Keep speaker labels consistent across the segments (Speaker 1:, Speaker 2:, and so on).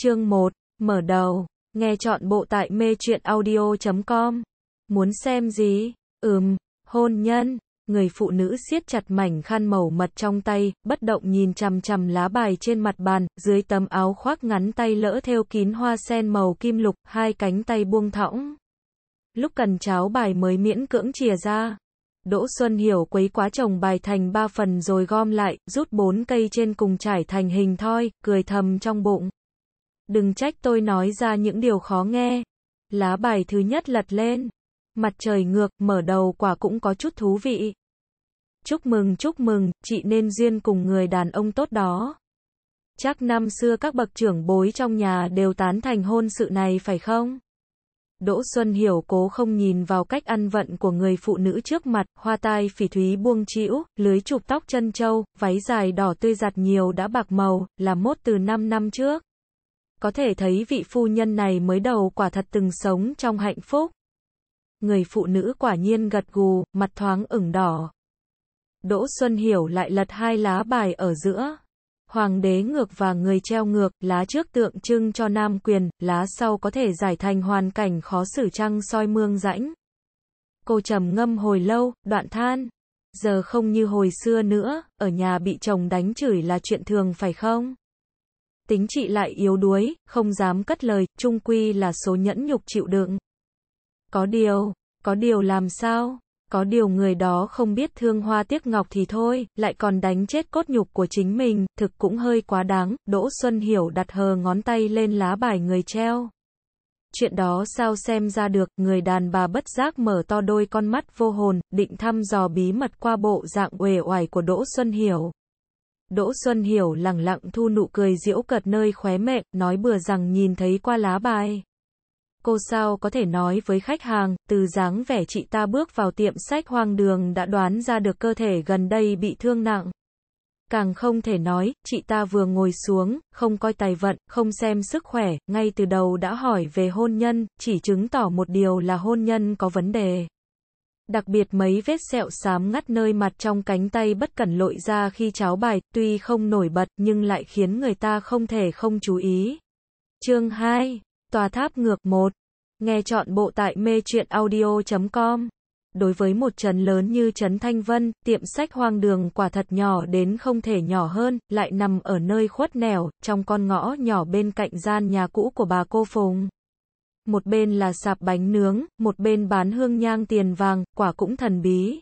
Speaker 1: Chương 1. Mở đầu. Nghe chọn bộ tại mê chuyện audio.com. Muốn xem gì? Ừm, hôn nhân. Người phụ nữ siết chặt mảnh khăn màu mật trong tay, bất động nhìn chằm chằm lá bài trên mặt bàn, dưới tấm áo khoác ngắn tay lỡ theo kín hoa sen màu kim lục, hai cánh tay buông thõng. Lúc cần cháo bài mới miễn cưỡng chìa ra. Đỗ Xuân Hiểu quấy quá chồng bài thành ba phần rồi gom lại, rút bốn cây trên cùng trải thành hình thoi, cười thầm trong bụng. Đừng trách tôi nói ra những điều khó nghe. Lá bài thứ nhất lật lên. Mặt trời ngược, mở đầu quả cũng có chút thú vị. Chúc mừng chúc mừng, chị nên duyên cùng người đàn ông tốt đó. Chắc năm xưa các bậc trưởng bối trong nhà đều tán thành hôn sự này phải không? Đỗ Xuân Hiểu cố không nhìn vào cách ăn vận của người phụ nữ trước mặt, hoa tai phỉ thúy buông chĩu, lưới chụp tóc chân châu, váy dài đỏ tươi giặt nhiều đã bạc màu, là mốt từ 5 năm trước có thể thấy vị phu nhân này mới đầu quả thật từng sống trong hạnh phúc. Người phụ nữ quả nhiên gật gù, mặt thoáng ửng đỏ. Đỗ Xuân Hiểu lại lật hai lá bài ở giữa. Hoàng đế ngược và người treo ngược, lá trước tượng trưng cho nam quyền, lá sau có thể giải thành hoàn cảnh khó xử trăng soi mương rãnh. Cô trầm ngâm hồi lâu, đoạn than. Giờ không như hồi xưa nữa, ở nhà bị chồng đánh chửi là chuyện thường phải không? tính trị lại yếu đuối, không dám cất lời, trung quy là số nhẫn nhục chịu đựng. Có điều, có điều làm sao? Có điều người đó không biết thương hoa tiếc ngọc thì thôi, lại còn đánh chết cốt nhục của chính mình, thực cũng hơi quá đáng, Đỗ Xuân Hiểu đặt hờ ngón tay lên lá bài người treo. Chuyện đó sao xem ra được, người đàn bà bất giác mở to đôi con mắt vô hồn, định thăm dò bí mật qua bộ dạng uể oải của Đỗ Xuân Hiểu. Đỗ Xuân Hiểu lẳng lặng thu nụ cười diễu cợt nơi khóe miệng nói bừa rằng nhìn thấy qua lá bài. Cô sao có thể nói với khách hàng, từ dáng vẻ chị ta bước vào tiệm sách hoang đường đã đoán ra được cơ thể gần đây bị thương nặng. Càng không thể nói, chị ta vừa ngồi xuống, không coi tài vận, không xem sức khỏe, ngay từ đầu đã hỏi về hôn nhân, chỉ chứng tỏ một điều là hôn nhân có vấn đề đặc biệt mấy vết sẹo xám ngắt nơi mặt trong cánh tay bất cẩn lội ra khi cháo bài, tuy không nổi bật nhưng lại khiến người ta không thể không chú ý. Chương 2. Tòa tháp ngược 1. Nghe chọn bộ tại mê chuyện audio.com. Đối với một trấn lớn như trấn Thanh Vân, tiệm sách hoang đường quả thật nhỏ đến không thể nhỏ hơn, lại nằm ở nơi khuất nẻo, trong con ngõ nhỏ bên cạnh gian nhà cũ của bà cô Phùng một bên là sạp bánh nướng, một bên bán hương nhang tiền vàng, quả cũng thần bí.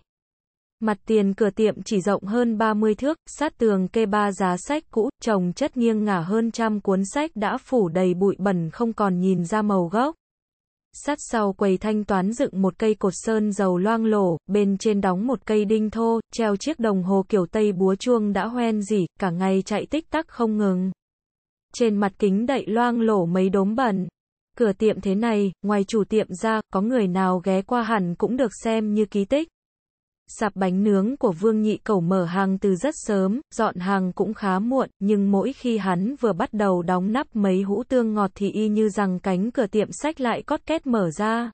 Speaker 1: Mặt tiền cửa tiệm chỉ rộng hơn 30 thước, sát tường kê ba giá sách cũ, chồng chất nghiêng ngả hơn trăm cuốn sách đã phủ đầy bụi bẩn không còn nhìn ra màu gốc. Sát sau quầy thanh toán dựng một cây cột sơn dầu loang lổ, bên trên đóng một cây đinh thô, treo chiếc đồng hồ kiểu Tây búa chuông đã hoen dỉ, cả ngày chạy tích tắc không ngừng. Trên mặt kính đậy loang lổ mấy đốm bẩn, Cửa tiệm thế này, ngoài chủ tiệm ra, có người nào ghé qua hẳn cũng được xem như ký tích. Sạp bánh nướng của Vương Nhị Cẩu mở hàng từ rất sớm, dọn hàng cũng khá muộn, nhưng mỗi khi hắn vừa bắt đầu đóng nắp mấy hũ tương ngọt thì y như rằng cánh cửa tiệm sách lại cót két mở ra.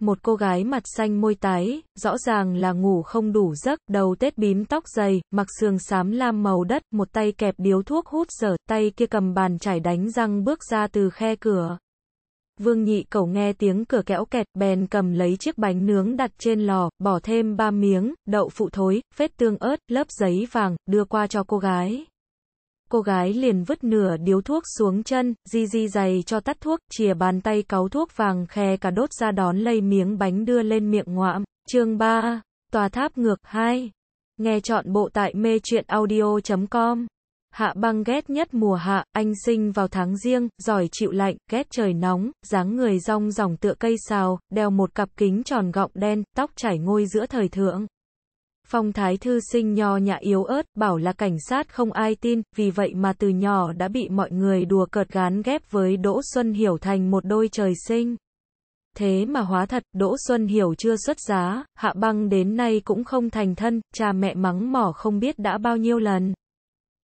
Speaker 1: Một cô gái mặt xanh môi tái, rõ ràng là ngủ không đủ giấc, đầu tết bím tóc dày, mặc sườn xám lam màu đất, một tay kẹp điếu thuốc hút dở, tay kia cầm bàn chải đánh răng bước ra từ khe cửa. Vương nhị cầu nghe tiếng cửa kéo kẹt, bèn cầm lấy chiếc bánh nướng đặt trên lò, bỏ thêm ba miếng, đậu phụ thối, phết tương ớt, lớp giấy vàng, đưa qua cho cô gái. Cô gái liền vứt nửa điếu thuốc xuống chân, di di dày cho tắt thuốc, chìa bàn tay cáu thuốc vàng khe cả đốt ra đón lây miếng bánh đưa lên miệng ngoạm. chương 3. Tòa tháp ngược 2. Nghe chọn bộ tại mê truyện audio.com Hạ băng ghét nhất mùa hạ, anh sinh vào tháng riêng, giỏi chịu lạnh, ghét trời nóng, dáng người rong ròng tựa cây sào, đeo một cặp kính tròn gọng đen, tóc chảy ngôi giữa thời thượng. Phong thái thư sinh nho nhã yếu ớt, bảo là cảnh sát không ai tin, vì vậy mà từ nhỏ đã bị mọi người đùa cợt gán ghép với Đỗ Xuân Hiểu thành một đôi trời sinh. Thế mà hóa thật, Đỗ Xuân Hiểu chưa xuất giá, hạ băng đến nay cũng không thành thân, cha mẹ mắng mỏ không biết đã bao nhiêu lần.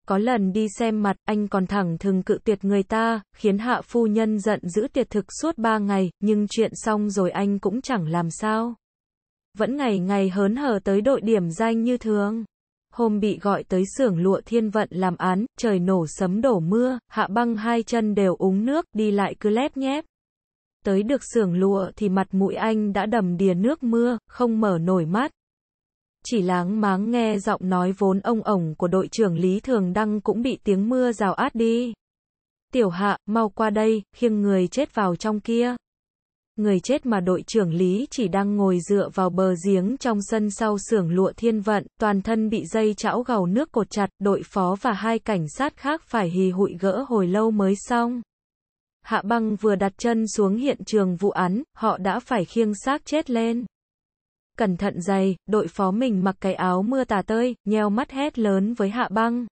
Speaker 1: Có lần đi xem mặt, anh còn thẳng thừng cự tuyệt người ta, khiến hạ phu nhân giận dữ tiệt thực suốt ba ngày, nhưng chuyện xong rồi anh cũng chẳng làm sao. Vẫn ngày ngày hớn hở tới đội điểm danh như thường. Hôm bị gọi tới xưởng lụa thiên vận làm án, trời nổ sấm đổ mưa, hạ băng hai chân đều úng nước, đi lại cứ lép nhép. Tới được xưởng lụa thì mặt mũi anh đã đầm đìa nước mưa, không mở nổi mắt, chỉ láng máng nghe giọng nói vốn ông ổng của đội trưởng Lý Thường Đăng cũng bị tiếng mưa rào át đi. Tiểu hạ, mau qua đây, khiêng người chết vào trong kia. Người chết mà đội trưởng Lý chỉ đang ngồi dựa vào bờ giếng trong sân sau xưởng lụa thiên vận, toàn thân bị dây chảo gầu nước cột chặt, đội phó và hai cảnh sát khác phải hì hụi gỡ hồi lâu mới xong. Hạ băng vừa đặt chân xuống hiện trường vụ án, họ đã phải khiêng xác chết lên cẩn thận dày, đội phó mình mặc cái áo mưa tà tơi, nheo mắt hét lớn với hạ băng.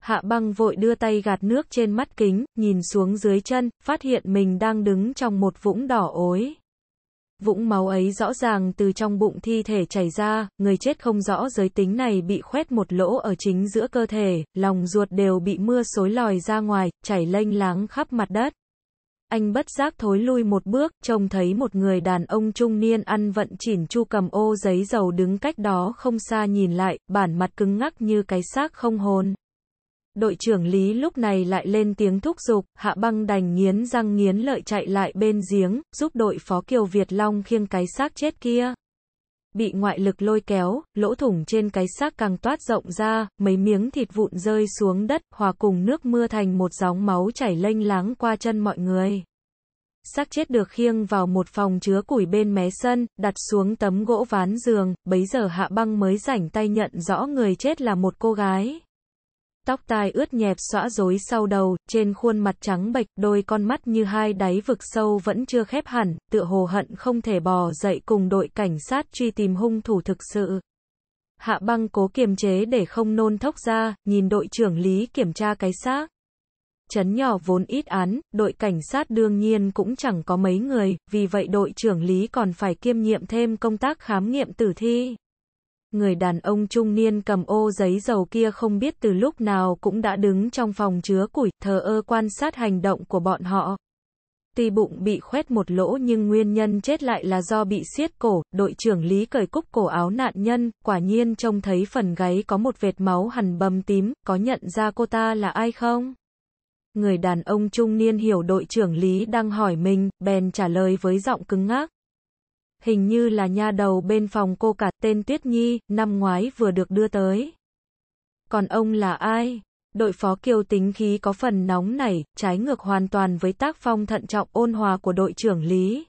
Speaker 1: Hạ băng vội đưa tay gạt nước trên mắt kính, nhìn xuống dưới chân, phát hiện mình đang đứng trong một vũng đỏ ối. Vũng máu ấy rõ ràng từ trong bụng thi thể chảy ra, người chết không rõ giới tính này bị khoét một lỗ ở chính giữa cơ thể, lòng ruột đều bị mưa xối lòi ra ngoài, chảy lênh láng khắp mặt đất anh bất giác thối lui một bước, trông thấy một người đàn ông trung niên ăn vận chỉn chu cầm ô giấy dầu đứng cách đó không xa nhìn lại, bản mặt cứng ngắc như cái xác không hồn. Đội trưởng Lý lúc này lại lên tiếng thúc giục, hạ băng đành nghiến răng nghiến lợi chạy lại bên giếng, giúp đội phó Kiều Việt Long khiêng cái xác chết kia bị ngoại lực lôi kéo, lỗ thủng trên cái xác càng toát rộng ra, mấy miếng thịt vụn rơi xuống đất, hòa cùng nước mưa thành một dòng máu chảy lênh láng qua chân mọi người. Xác chết được khiêng vào một phòng chứa củi bên mé sân, đặt xuống tấm gỗ ván giường, bấy giờ hạ băng mới rảnh tay nhận rõ người chết là một cô gái tóc tai ướt nhẹp xõa rối sau đầu, trên khuôn mặt trắng bệch, đôi con mắt như hai đáy vực sâu vẫn chưa khép hẳn, tựa hồ hận không thể bò dậy cùng đội cảnh sát truy tìm hung thủ thực sự. Hạ băng cố kiềm chế để không nôn thốc ra, nhìn đội trưởng Lý kiểm tra cái xác. Chấn nhỏ vốn ít án, đội cảnh sát đương nhiên cũng chẳng có mấy người, vì vậy đội trưởng Lý còn phải kiêm nhiệm thêm công tác khám nghiệm tử thi người đàn ông trung niên cầm ô giấy dầu kia không biết từ lúc nào cũng đã đứng trong phòng chứa củi, thờ ơ quan sát hành động của bọn họ. Tuy bụng bị khoét một lỗ nhưng nguyên nhân chết lại là do bị siết cổ, đội trưởng Lý cởi cúc cổ áo nạn nhân, quả nhiên trông thấy phần gáy có một vệt máu hằn bầm tím, có nhận ra cô ta là ai không? Người đàn ông trung niên hiểu đội trưởng Lý đang hỏi mình, bèn trả lời với giọng cứng ngắc hình như là nha đầu bên phòng cô cả tên Tuyết Nhi, năm ngoái vừa được đưa tới. Còn ông là ai? Đội phó kiêu tính khí có phần nóng nảy, trái ngược hoàn toàn với tác phong thận trọng ôn hòa của đội trưởng Lý.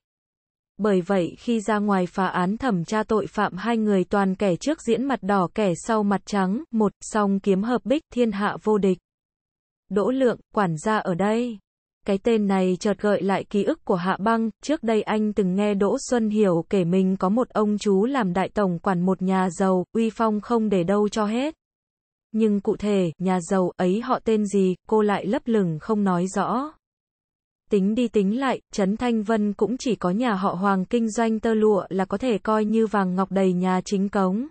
Speaker 1: Bởi vậy khi ra ngoài phá án thẩm tra tội phạm hai người toàn kẻ trước diễn mặt đỏ kẻ sau mặt trắng, một, song kiếm hợp bích, thiên hạ vô địch. Đỗ lượng, quản gia ở đây. Cái tên này chợt gợi lại ký ức của Hạ Băng, trước đây anh từng nghe Đỗ Xuân Hiểu kể mình có một ông chú làm đại tổng quản một nhà giàu, uy phong không để đâu cho hết. Nhưng cụ thể, nhà giàu ấy họ tên gì, cô lại lấp lửng không nói rõ. Tính đi tính lại, Trấn Thanh Vân cũng chỉ có nhà họ Hoàng kinh doanh tơ lụa là có thể coi như vàng ngọc đầy nhà chính cống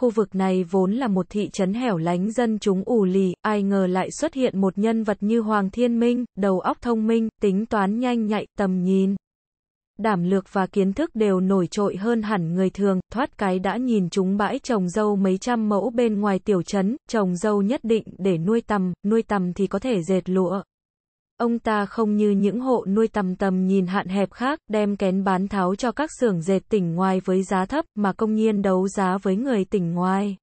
Speaker 1: khu vực này vốn là một thị trấn hẻo lánh dân chúng ù lì, ai ngờ lại xuất hiện một nhân vật như Hoàng Thiên Minh, đầu óc thông minh, tính toán nhanh nhạy, tầm nhìn. Đảm lược và kiến thức đều nổi trội hơn hẳn người thường, thoát cái đã nhìn chúng bãi trồng dâu mấy trăm mẫu bên ngoài tiểu trấn, trồng dâu nhất định để nuôi tầm, nuôi tầm thì có thể dệt lụa, Ông ta không như những hộ nuôi tầm tầm nhìn hạn hẹp khác, đem kén bán tháo cho các xưởng dệt tỉnh ngoài với giá thấp, mà công nhiên đấu giá với người tỉnh ngoài.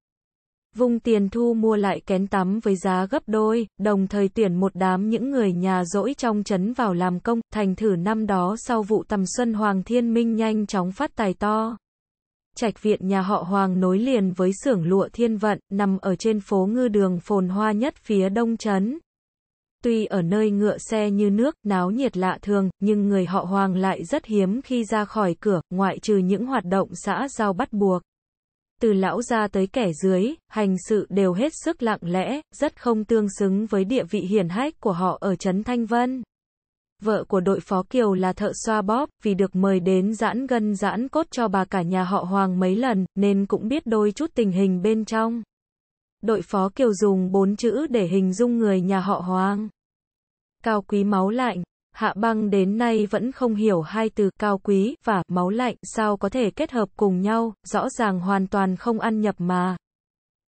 Speaker 1: Vùng tiền thu mua lại kén tắm với giá gấp đôi, đồng thời tuyển một đám những người nhà dỗi trong trấn vào làm công, thành thử năm đó sau vụ tầm xuân Hoàng Thiên Minh nhanh chóng phát tài to. Trạch viện nhà họ Hoàng nối liền với xưởng lụa thiên vận, nằm ở trên phố ngư đường phồn hoa nhất phía đông trấn. Tuy ở nơi ngựa xe như nước, náo nhiệt lạ thường, nhưng người họ Hoàng lại rất hiếm khi ra khỏi cửa, ngoại trừ những hoạt động xã giao bắt buộc. Từ lão ra tới kẻ dưới, hành sự đều hết sức lặng lẽ, rất không tương xứng với địa vị hiền hách của họ ở Trấn Thanh Vân. Vợ của đội phó Kiều là thợ xoa bóp, vì được mời đến giãn gân giãn cốt cho bà cả nhà họ Hoàng mấy lần, nên cũng biết đôi chút tình hình bên trong. Đội phó Kiều dùng bốn chữ để hình dung người nhà họ Hoàng. Cao quý máu lạnh, Hạ Băng đến nay vẫn không hiểu hai từ cao quý và máu lạnh sao có thể kết hợp cùng nhau, rõ ràng hoàn toàn không ăn nhập mà.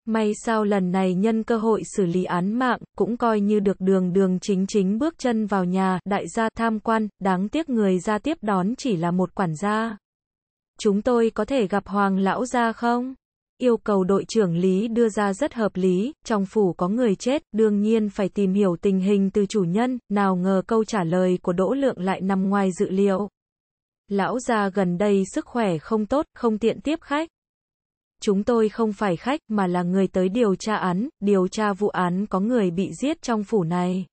Speaker 1: May sao lần này nhân cơ hội xử lý án mạng, cũng coi như được đường đường chính chính bước chân vào nhà, đại gia tham quan, đáng tiếc người ra tiếp đón chỉ là một quản gia. Chúng tôi có thể gặp Hoàng lão gia không? yêu cầu đội trưởng Lý đưa ra rất hợp lý, trong phủ có người chết, đương nhiên phải tìm hiểu tình hình từ chủ nhân, nào ngờ câu trả lời của Đỗ Lượng lại nằm ngoài dự liệu. Lão gia gần đây sức khỏe không tốt, không tiện tiếp khách. Chúng tôi không phải khách mà là người tới điều tra án, điều tra vụ án có người bị giết trong phủ này.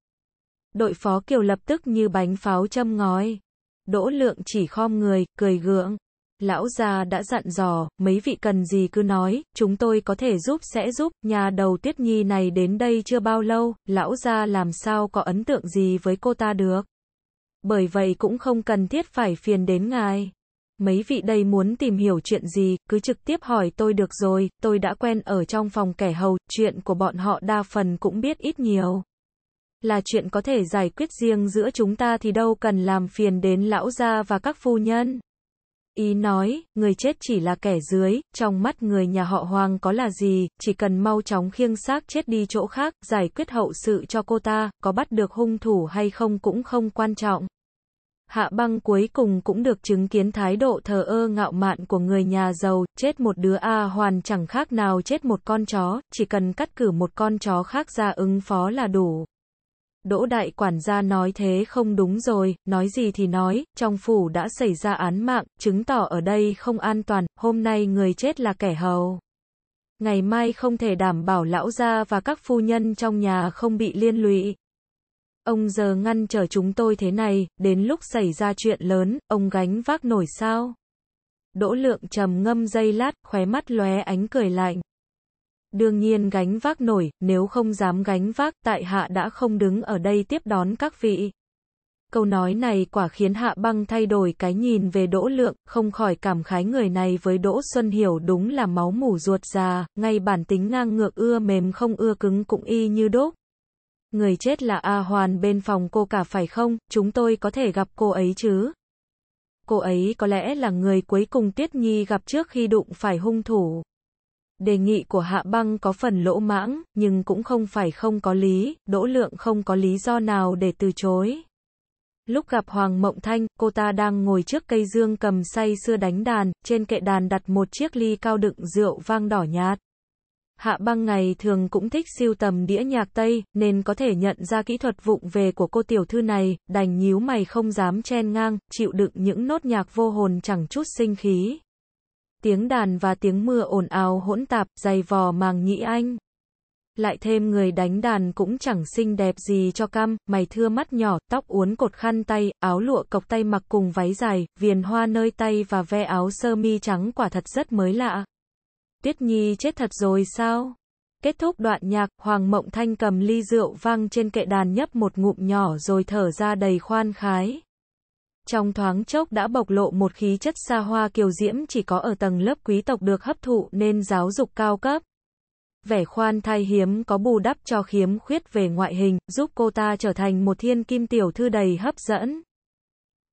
Speaker 1: Đội phó Kiều lập tức như bánh pháo châm ngói. Đỗ Lượng chỉ khom người, cười gượng. Lão già đã dặn dò, mấy vị cần gì cứ nói, chúng tôi có thể giúp sẽ giúp, nhà đầu tiết nhi này đến đây chưa bao lâu, lão già làm sao có ấn tượng gì với cô ta được. Bởi vậy cũng không cần thiết phải phiền đến ngài. Mấy vị đây muốn tìm hiểu chuyện gì, cứ trực tiếp hỏi tôi được rồi, tôi đã quen ở trong phòng kẻ hầu, chuyện của bọn họ đa phần cũng biết ít nhiều. Là chuyện có thể giải quyết riêng giữa chúng ta thì đâu cần làm phiền đến lão gia và các phu nhân. Ý nói, người chết chỉ là kẻ dưới, trong mắt người nhà họ Hoàng có là gì, chỉ cần mau chóng khiêng xác chết đi chỗ khác, giải quyết hậu sự cho cô ta, có bắt được hung thủ hay không cũng không quan trọng. Hạ băng cuối cùng cũng được chứng kiến thái độ thờ ơ ngạo mạn của người nhà giàu, chết một đứa A hoàn chẳng khác nào chết một con chó, chỉ cần cắt cử một con chó khác ra ứng phó là đủ. Đỗ đại quản gia nói thế không đúng rồi, nói gì thì nói, trong phủ đã xảy ra án mạng, chứng tỏ ở đây không an toàn, hôm nay người chết là kẻ hầu. Ngày mai không thể đảm bảo lão gia và các phu nhân trong nhà không bị liên lụy. Ông giờ ngăn trở chúng tôi thế này, đến lúc xảy ra chuyện lớn, ông gánh vác nổi sao? Đỗ lượng trầm ngâm dây lát, khóe mắt lóe ánh cười lạnh đương nhiên gánh vác nổi, nếu không dám gánh vác, tại hạ đã không đứng ở đây tiếp đón các vị. Câu nói này quả khiến Hạ Băng thay đổi cái nhìn về Đỗ Lượng, không khỏi cảm khái người này với Đỗ Xuân Hiểu đúng là máu mủ ruột già, ngay bản tính ngang ngược ưa mềm không ưa cứng cũng y như đốt. Người chết là A Hoàn bên phòng cô cả phải không, chúng tôi có thể gặp cô ấy chứ? Cô ấy có lẽ là người cuối cùng Tiết Nhi gặp trước khi đụng phải hung thủ. Đề nghị của Hạ Băng có phần lỗ mãng, nhưng cũng không phải không có lý, Đỗ Lượng không có lý do nào để từ chối. Lúc gặp Hoàng Mộng Thanh, cô ta đang ngồi trước cây dương cầm say xưa đánh đàn, trên kệ đàn đặt một chiếc ly cao đựng rượu vang đỏ nhạt. Hạ băng ngày thường cũng thích siêu tầm đĩa nhạc Tây, nên có thể nhận ra kỹ thuật vụng về của cô tiểu thư này, đành nhíu mày không dám chen ngang, chịu đựng những nốt nhạc vô hồn chẳng chút sinh khí tiếng đàn và tiếng mưa ồn ào hỗn tạp, dày vò màng nhĩ anh. Lại thêm người đánh đàn cũng chẳng xinh đẹp gì cho cam, mày thưa mắt nhỏ, tóc uốn cột khăn tay, áo lụa cộc tay mặc cùng váy dài, viền hoa nơi tay và ve áo sơ mi trắng quả thật rất mới lạ. Tiết Nhi chết thật rồi sao? Kết thúc đoạn nhạc, Hoàng Mộng Thanh cầm ly rượu vang trên kệ đàn nhấp một ngụm nhỏ rồi thở ra đầy khoan khái trong thoáng chốc đã bộc lộ một khí chất xa hoa kiều diễm chỉ có ở tầng lớp quý tộc được hấp thụ nên giáo dục cao cấp. Vẻ khoan thai hiếm có bù đắp cho khiếm khuyết về ngoại hình, giúp cô ta trở thành một thiên kim tiểu thư đầy hấp dẫn.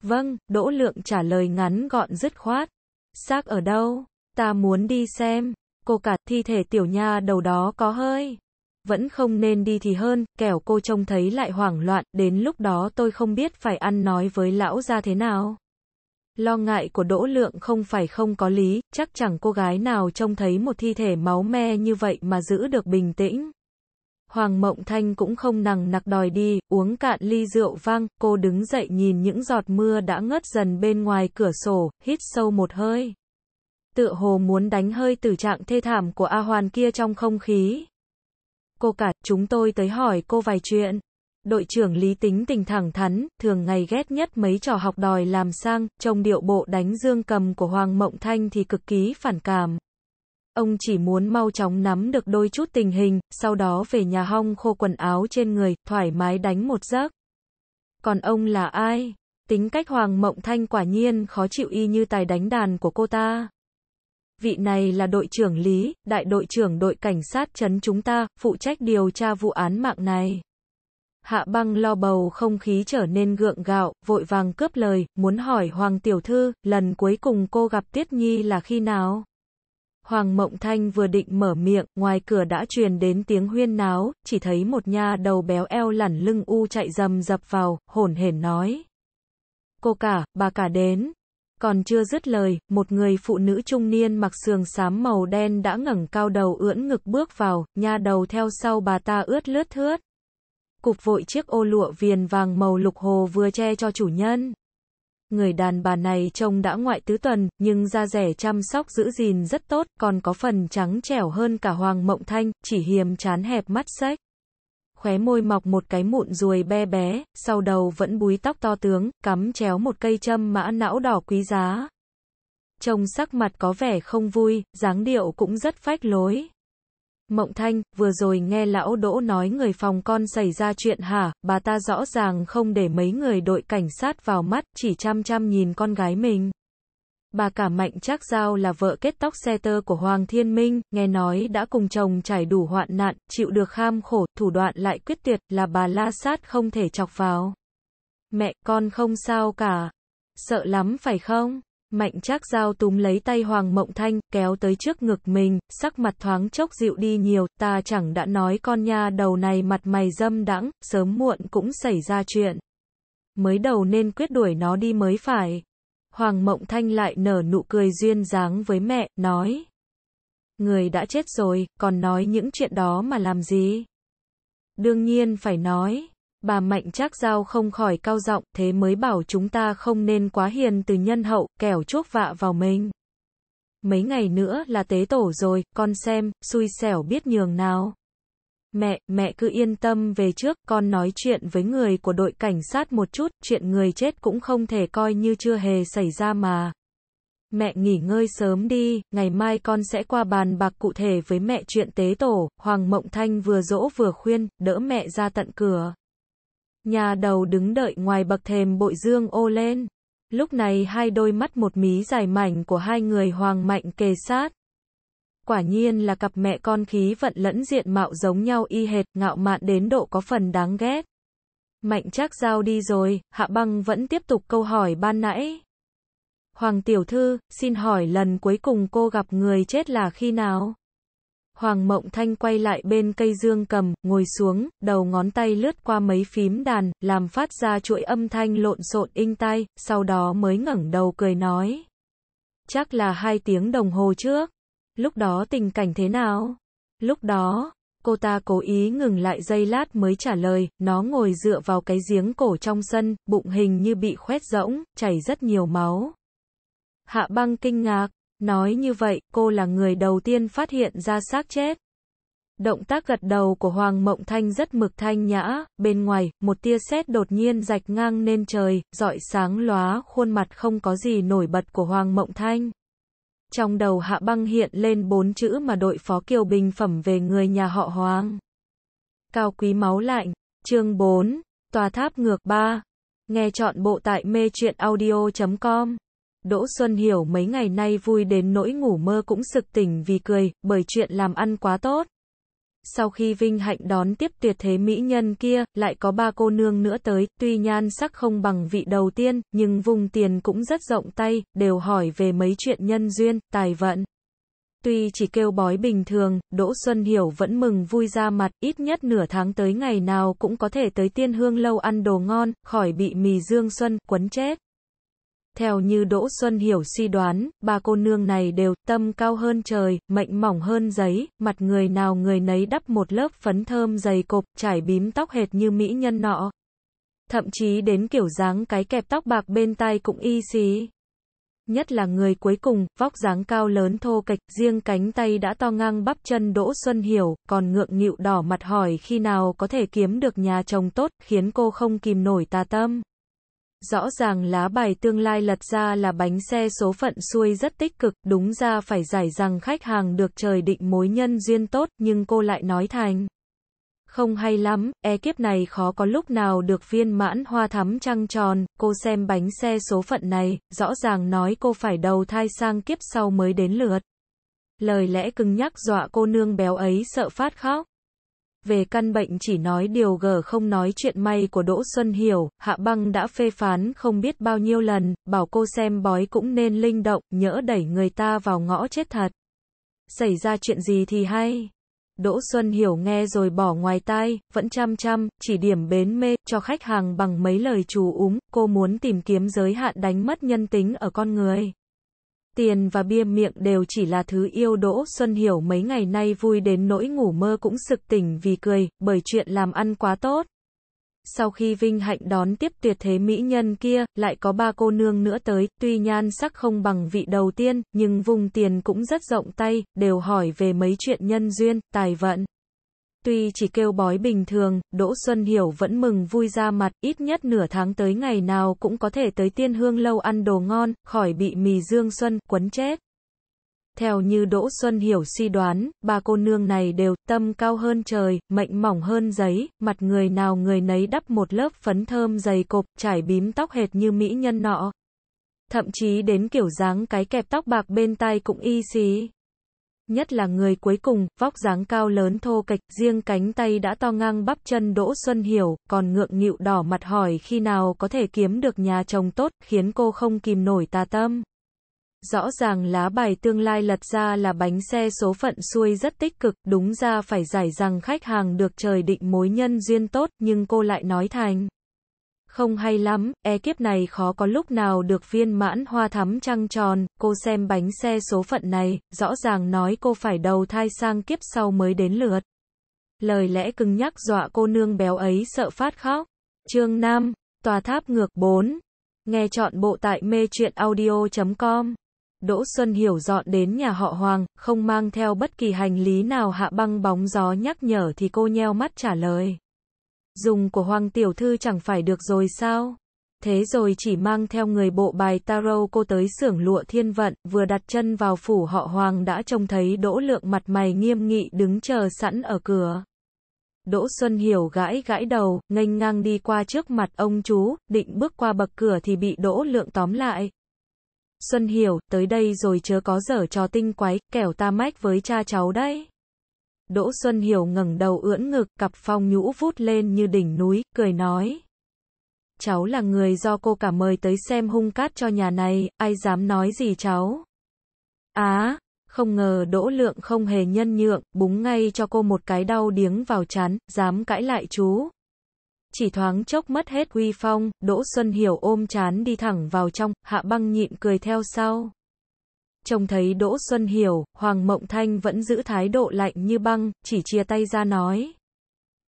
Speaker 1: Vâng, Đỗ Lượng trả lời ngắn gọn dứt khoát. Xác ở đâu? Ta muốn đi xem. Cô cả thi thể tiểu nha đầu đó có hơi vẫn không nên đi thì hơn, kẻo cô trông thấy lại hoảng loạn, đến lúc đó tôi không biết phải ăn nói với lão ra thế nào. Lo ngại của Đỗ Lượng không phải không có lý, chắc chẳng cô gái nào trông thấy một thi thể máu me như vậy mà giữ được bình tĩnh. Hoàng Mộng Thanh cũng không nằng nặc đòi đi, uống cạn ly rượu vang, cô đứng dậy nhìn những giọt mưa đã ngớt dần bên ngoài cửa sổ, hít sâu một hơi. Tựa hồ muốn đánh hơi tử trạng thê thảm của A Hoàn kia trong không khí cô cả, chúng tôi tới hỏi cô vài chuyện. Đội trưởng Lý tính tình thẳng thắn, thường ngày ghét nhất mấy trò học đòi làm sang, trong điệu bộ đánh dương cầm của Hoàng Mộng Thanh thì cực kỳ phản cảm. Ông chỉ muốn mau chóng nắm được đôi chút tình hình, sau đó về nhà hong khô quần áo trên người, thoải mái đánh một giấc. Còn ông là ai? Tính cách Hoàng Mộng Thanh quả nhiên khó chịu y như tài đánh đàn của cô ta vị này là đội trưởng Lý, đại đội trưởng đội cảnh sát trấn chúng ta, phụ trách điều tra vụ án mạng này. Hạ băng lo bầu không khí trở nên gượng gạo, vội vàng cướp lời, muốn hỏi Hoàng Tiểu Thư, lần cuối cùng cô gặp Tiết Nhi là khi nào? Hoàng Mộng Thanh vừa định mở miệng, ngoài cửa đã truyền đến tiếng huyên náo, chỉ thấy một nha đầu béo eo lẳn lưng u chạy dầm dập vào, hổn hển nói. Cô cả, bà cả đến, còn chưa dứt lời, một người phụ nữ trung niên mặc sườn xám màu đen đã ngẩng cao đầu ưỡn ngực bước vào, nha đầu theo sau bà ta ướt lướt thướt. Cục vội chiếc ô lụa viền vàng màu lục hồ vừa che cho chủ nhân. Người đàn bà này trông đã ngoại tứ tuần, nhưng da rẻ chăm sóc giữ gìn rất tốt, còn có phần trắng trẻo hơn cả Hoàng Mộng Thanh, chỉ hiềm chán hẹp mắt sách khóe môi mọc một cái mụn ruồi be bé, sau đầu vẫn búi tóc to tướng, cắm chéo một cây châm mã não đỏ quý giá. Trông sắc mặt có vẻ không vui, dáng điệu cũng rất phách lối. Mộng Thanh, vừa rồi nghe lão Đỗ nói người phòng con xảy ra chuyện hả, bà ta rõ ràng không để mấy người đội cảnh sát vào mắt, chỉ chăm chăm nhìn con gái mình bà cả Mạnh Trác Giao là vợ kết tóc xe tơ của Hoàng Thiên Minh, nghe nói đã cùng chồng trải đủ hoạn nạn, chịu được kham khổ, thủ đoạn lại quyết tuyệt, là bà la sát không thể chọc vào. Mẹ, con không sao cả. Sợ lắm phải không? Mạnh Trác Giao túm lấy tay Hoàng Mộng Thanh, kéo tới trước ngực mình, sắc mặt thoáng chốc dịu đi nhiều, ta chẳng đã nói con nha đầu này mặt mày dâm đãng, sớm muộn cũng xảy ra chuyện. Mới đầu nên quyết đuổi nó đi mới phải. Hoàng Mộng Thanh lại nở nụ cười duyên dáng với mẹ, nói. Người đã chết rồi, còn nói những chuyện đó mà làm gì? Đương nhiên phải nói. Bà Mạnh Trác Giao không khỏi cao giọng, thế mới bảo chúng ta không nên quá hiền từ nhân hậu, kẻo chuốc vạ vào mình. Mấy ngày nữa là tế tổ rồi, con xem, xui xẻo biết nhường nào. Mẹ, mẹ cứ yên tâm về trước, con nói chuyện với người của đội cảnh sát một chút, chuyện người chết cũng không thể coi như chưa hề xảy ra mà. Mẹ nghỉ ngơi sớm đi, ngày mai con sẽ qua bàn bạc cụ thể với mẹ chuyện tế tổ, Hoàng Mộng Thanh vừa dỗ vừa khuyên, đỡ mẹ ra tận cửa. Nhà đầu đứng đợi ngoài bậc thềm bội dương ô lên. Lúc này hai đôi mắt một mí dài mảnh của hai người Hoàng Mạnh kề sát. Quả nhiên là cặp mẹ con khí vận lẫn diện mạo giống nhau y hệt, ngạo mạn đến độ có phần đáng ghét. Mạnh chắc giao đi rồi, Hạ Băng vẫn tiếp tục câu hỏi ban nãy. Hoàng tiểu thư, xin hỏi lần cuối cùng cô gặp người chết là khi nào? Hoàng Mộng Thanh quay lại bên cây dương cầm, ngồi xuống, đầu ngón tay lướt qua mấy phím đàn, làm phát ra chuỗi âm thanh lộn xộn inh tai, sau đó mới ngẩng đầu cười nói. Chắc là hai tiếng đồng hồ trước. Lúc đó tình cảnh thế nào? Lúc đó, cô ta cố ý ngừng lại giây lát mới trả lời, nó ngồi dựa vào cái giếng cổ trong sân, bụng hình như bị khoét rỗng, chảy rất nhiều máu. Hạ băng kinh ngạc, nói như vậy, cô là người đầu tiên phát hiện ra xác chết. Động tác gật đầu của Hoàng Mộng Thanh rất mực thanh nhã, bên ngoài, một tia sét đột nhiên rạch ngang lên trời, dọi sáng lóa khuôn mặt không có gì nổi bật của Hoàng Mộng Thanh trong đầu Hạ Băng hiện lên bốn chữ mà đội phó Kiều Bình phẩm về người nhà họ Hoàng. Cao quý máu lạnh, chương 4, tòa tháp ngược 3. Nghe chọn bộ tại mê truyện audio.com. Đỗ Xuân Hiểu mấy ngày nay vui đến nỗi ngủ mơ cũng sực tỉnh vì cười, bởi chuyện làm ăn quá tốt sau khi vinh hạnh đón tiếp tuyệt thế mỹ nhân kia, lại có ba cô nương nữa tới, tuy nhan sắc không bằng vị đầu tiên, nhưng vùng tiền cũng rất rộng tay, đều hỏi về mấy chuyện nhân duyên, tài vận. Tuy chỉ kêu bói bình thường, Đỗ Xuân Hiểu vẫn mừng vui ra mặt, ít nhất nửa tháng tới ngày nào cũng có thể tới tiên hương lâu ăn đồ ngon, khỏi bị mì dương xuân, quấn chết. Theo như Đỗ Xuân Hiểu suy đoán, bà cô nương này đều tâm cao hơn trời, mệnh mỏng hơn giấy, mặt người nào người nấy đắp một lớp phấn thơm dày cộp, trải bím tóc hệt như mỹ nhân nọ. Thậm chí đến kiểu dáng cái kẹp tóc bạc bên tai cũng y xí. Nhất là người cuối cùng, vóc dáng cao lớn thô kịch riêng cánh tay đã to ngang bắp chân Đỗ Xuân Hiểu, còn ngượng nghịu đỏ mặt hỏi khi nào có thể kiếm được nhà chồng tốt, khiến cô không kìm nổi tà tâm rõ ràng lá bài tương lai lật ra là bánh xe số phận xuôi rất tích cực, đúng ra phải giải rằng khách hàng được trời định mối nhân duyên tốt, nhưng cô lại nói thành. Không hay lắm, e kiếp này khó có lúc nào được viên mãn hoa thắm trăng tròn, cô xem bánh xe số phận này, rõ ràng nói cô phải đầu thai sang kiếp sau mới đến lượt. Lời lẽ cứng nhắc dọa cô nương béo ấy sợ phát khóc về căn bệnh chỉ nói điều gở không nói chuyện may của Đỗ Xuân Hiểu, Hạ Băng đã phê phán không biết bao nhiêu lần, bảo cô xem bói cũng nên linh động, nhỡ đẩy người ta vào ngõ chết thật. Xảy ra chuyện gì thì hay. Đỗ Xuân Hiểu nghe rồi bỏ ngoài tai, vẫn chăm chăm, chỉ điểm bến mê, cho khách hàng bằng mấy lời chú úng, cô muốn tìm kiếm giới hạn đánh mất nhân tính ở con người. Tiền và bia miệng đều chỉ là thứ yêu Đỗ Xuân Hiểu mấy ngày nay vui đến nỗi ngủ mơ cũng sực tỉnh vì cười, bởi chuyện làm ăn quá tốt. Sau khi vinh hạnh đón tiếp tuyệt thế mỹ nhân kia, lại có ba cô nương nữa tới, tuy nhan sắc không bằng vị đầu tiên, nhưng vùng tiền cũng rất rộng tay, đều hỏi về mấy chuyện nhân duyên, tài vận. Tuy chỉ kêu bói bình thường, Đỗ Xuân Hiểu vẫn mừng vui ra mặt, ít nhất nửa tháng tới ngày nào cũng có thể tới tiên hương lâu ăn đồ ngon, khỏi bị mì dương xuân, quấn chết. Theo như Đỗ Xuân Hiểu suy đoán, bà cô nương này đều tâm cao hơn trời, mệnh mỏng hơn giấy, mặt người nào người nấy đắp một lớp phấn thơm dày cộp, trải bím tóc hệt như mỹ nhân nọ. Thậm chí đến kiểu dáng cái kẹp tóc bạc bên tai cũng y xí nhất là người cuối cùng, vóc dáng cao lớn thô kệch, riêng cánh tay đã to ngang bắp chân Đỗ Xuân Hiểu, còn ngượng nghịu đỏ mặt hỏi khi nào có thể kiếm được nhà chồng tốt, khiến cô không kìm nổi tà tâm. Rõ ràng lá bài tương lai lật ra là bánh xe số phận xuôi rất tích cực, đúng ra phải giải rằng khách hàng được trời định mối nhân duyên tốt, nhưng cô lại nói thành. Không hay lắm, e kiếp này khó có lúc nào được viên mãn hoa thắm trăng tròn, cô xem bánh xe số phận này, rõ ràng nói cô phải đầu thai sang kiếp sau mới đến lượt. Lời lẽ cứng nhắc dọa cô nương béo ấy sợ phát khóc. Chương 5, Tòa tháp ngược 4. Nghe chọn bộ tại mê truyện audio.com. Đỗ Xuân Hiểu dọn đến nhà họ Hoàng, không mang theo bất kỳ hành lý nào hạ băng bóng gió nhắc nhở thì cô nheo mắt trả lời. Dùng của Hoàng Tiểu Thư chẳng phải được rồi sao? Thế rồi chỉ mang theo người bộ bài tarot cô tới xưởng lụa thiên vận, vừa đặt chân vào phủ họ Hoàng đã trông thấy Đỗ Lượng mặt mày nghiêm nghị đứng chờ sẵn ở cửa. Đỗ Xuân Hiểu gãi gãi đầu, nghênh ngang đi qua trước mặt ông chú, định bước qua bậc cửa thì bị Đỗ Lượng tóm lại. Xuân Hiểu, tới đây rồi chớ có dở trò tinh quái, kẻo ta mách với cha cháu đấy. Đỗ Xuân Hiểu ngẩng đầu ưỡn ngực, cặp phong nhũ vút lên như đỉnh núi, cười nói. Cháu là người do cô cả mời tới xem hung cát cho nhà này, ai dám nói gì cháu? Á, à, không ngờ Đỗ Lượng không hề nhân nhượng, búng ngay cho cô một cái đau điếng vào chán, dám cãi lại chú. Chỉ thoáng chốc mất hết uy phong, Đỗ Xuân Hiểu ôm chán đi thẳng vào trong, Hạ Băng nhịn cười theo sau. Trông thấy Đỗ Xuân Hiểu, Hoàng Mộng Thanh vẫn giữ thái độ lạnh như băng, chỉ chia tay ra nói.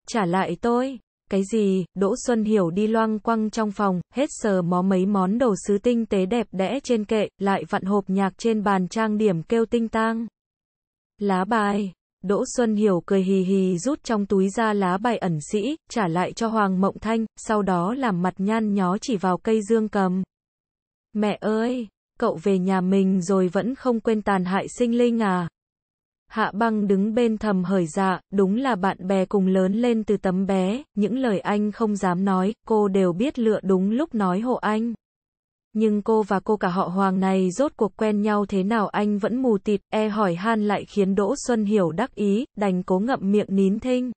Speaker 1: Trả lại tôi. Cái gì, Đỗ Xuân Hiểu đi loang quăng trong phòng, hết sờ mó mấy món đồ sứ tinh tế đẹp đẽ trên kệ, lại vặn hộp nhạc trên bàn trang điểm kêu tinh tang. Lá bài. Đỗ Xuân Hiểu cười hì hì rút trong túi ra lá bài ẩn sĩ, trả lại cho Hoàng Mộng Thanh, sau đó làm mặt nhan nhó chỉ vào cây dương cầm. Mẹ ơi! cậu về nhà mình rồi vẫn không quên tàn hại sinh linh à? Hạ băng đứng bên thầm hởi dạ, đúng là bạn bè cùng lớn lên từ tấm bé, những lời anh không dám nói, cô đều biết lựa đúng lúc nói hộ anh. Nhưng cô và cô cả họ Hoàng này rốt cuộc quen nhau thế nào anh vẫn mù tịt, e hỏi han lại khiến Đỗ Xuân Hiểu đắc ý, đành cố ngậm miệng nín thinh.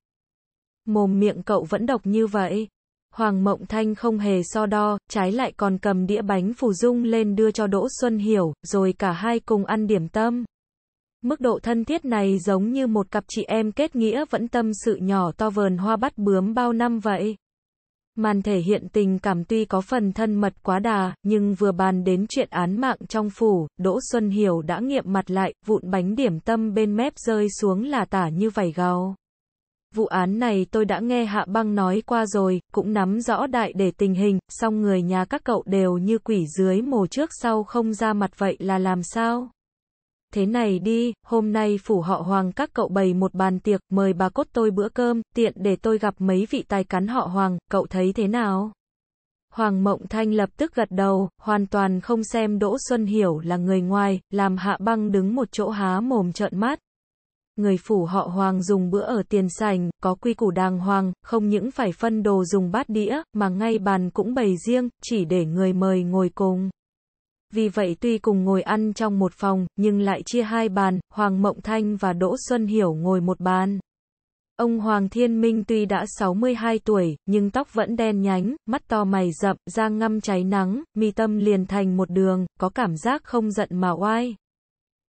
Speaker 1: Mồm miệng cậu vẫn độc như vậy, Hoàng Mộng Thanh không hề so đo, trái lại còn cầm đĩa bánh phù dung lên đưa cho Đỗ Xuân Hiểu, rồi cả hai cùng ăn điểm tâm. Mức độ thân thiết này giống như một cặp chị em kết nghĩa vẫn tâm sự nhỏ to vờn hoa bắt bướm bao năm vậy. Màn thể hiện tình cảm tuy có phần thân mật quá đà, nhưng vừa bàn đến chuyện án mạng trong phủ, Đỗ Xuân Hiểu đã nghiệm mặt lại, vụn bánh điểm tâm bên mép rơi xuống là tả như vảy gào. Vụ án này tôi đã nghe Hạ Băng nói qua rồi, cũng nắm rõ đại để tình hình, song người nhà các cậu đều như quỷ dưới mồ trước sau không ra mặt vậy là làm sao? Thế này đi, hôm nay phủ họ Hoàng các cậu bày một bàn tiệc, mời bà cốt tôi bữa cơm, tiện để tôi gặp mấy vị tài cắn họ Hoàng, cậu thấy thế nào? Hoàng Mộng Thanh lập tức gật đầu, hoàn toàn không xem Đỗ Xuân Hiểu là người ngoài, làm Hạ Băng đứng một chỗ há mồm trợn mắt, người phủ họ Hoàng dùng bữa ở tiền sành có quy củ đàng hoàng, không những phải phân đồ dùng bát đĩa, mà ngay bàn cũng bày riêng, chỉ để người mời ngồi cùng. Vì vậy tuy cùng ngồi ăn trong một phòng, nhưng lại chia hai bàn, Hoàng Mộng Thanh và Đỗ Xuân Hiểu ngồi một bàn. Ông Hoàng Thiên Minh tuy đã 62 tuổi, nhưng tóc vẫn đen nhánh, mắt to mày rậm, da ngăm cháy nắng, mi tâm liền thành một đường, có cảm giác không giận mà oai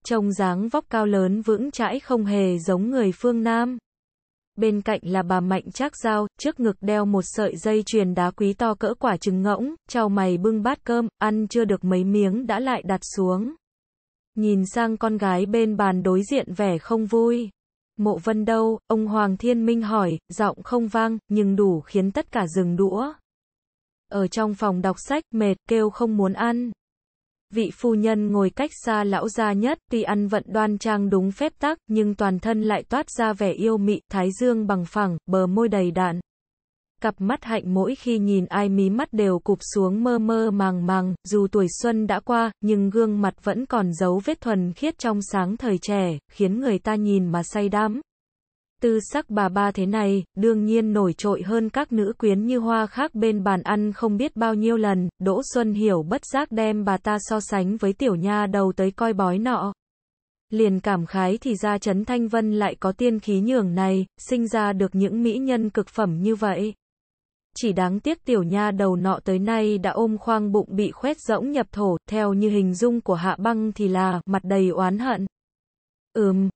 Speaker 1: trông dáng vóc cao lớn vững chãi không hề giống người phương Nam. Bên cạnh là bà Mạnh Trác Giao, trước ngực đeo một sợi dây chuyền đá quý to cỡ quả trứng ngỗng, trao mày bưng bát cơm, ăn chưa được mấy miếng đã lại đặt xuống. Nhìn sang con gái bên bàn đối diện vẻ không vui. Mộ Vân đâu, ông Hoàng Thiên Minh hỏi, giọng không vang, nhưng đủ khiến tất cả dừng đũa. Ở trong phòng đọc sách, mệt, kêu không muốn ăn vị phu nhân ngồi cách xa lão gia nhất, tuy ăn vận đoan trang đúng phép tắc, nhưng toàn thân lại toát ra vẻ yêu mị, thái dương bằng phẳng, bờ môi đầy đạn. Cặp mắt hạnh mỗi khi nhìn ai mí mắt đều cụp xuống mơ mơ màng màng, dù tuổi xuân đã qua, nhưng gương mặt vẫn còn giấu vết thuần khiết trong sáng thời trẻ, khiến người ta nhìn mà say đắm tư sắc bà ba thế này, đương nhiên nổi trội hơn các nữ quyến như hoa khác bên bàn ăn không biết bao nhiêu lần, Đỗ Xuân Hiểu bất giác đem bà ta so sánh với tiểu nha đầu tới coi bói nọ. Liền cảm khái thì ra Trấn Thanh Vân lại có tiên khí nhường này, sinh ra được những mỹ nhân cực phẩm như vậy. Chỉ đáng tiếc tiểu nha đầu nọ tới nay đã ôm khoang bụng bị khoét rỗng nhập thổ, theo như hình dung của hạ băng thì là, mặt đầy oán hận. Ừm,